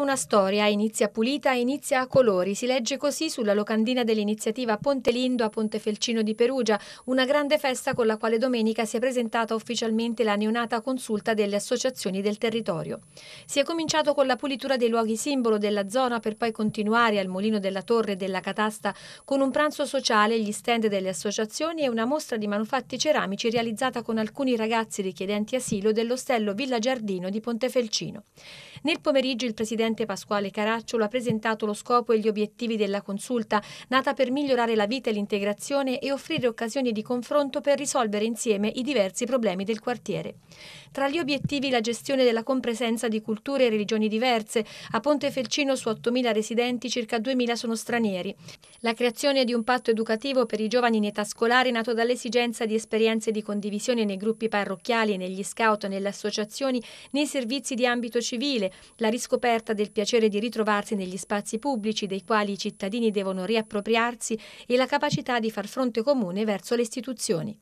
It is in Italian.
Una storia inizia pulita, inizia a colori. Si legge così sulla locandina dell'iniziativa Ponte Lindo a Ponte Felcino di Perugia, una grande festa con la quale domenica si è presentata ufficialmente la neonata consulta delle associazioni del territorio. Si è cominciato con la pulitura dei luoghi simbolo della zona per poi continuare al Molino della Torre e della Catasta con un pranzo sociale, gli stand delle associazioni e una mostra di manufatti ceramici realizzata con alcuni ragazzi richiedenti asilo dell'ostello Villa Giardino di Ponte Felcino. Nel pomeriggio il presidente presidente Pasquale Caracciolo ha presentato lo scopo e gli obiettivi della consulta, nata per migliorare la vita e l'integrazione e offrire occasioni di confronto per risolvere insieme i diversi problemi del quartiere. Tra gli obiettivi la gestione della compresenza di culture e religioni diverse. A Ponte Felcino su 8.000 residenti circa 2.000 sono stranieri. La creazione di un patto educativo per i giovani in età scolare nato dall'esigenza di esperienze di condivisione nei gruppi parrocchiali, e negli scout, nelle associazioni, nei servizi di ambito civile, la riscoperta del piacere di ritrovarsi negli spazi pubblici dei quali i cittadini devono riappropriarsi e la capacità di far fronte comune verso le istituzioni.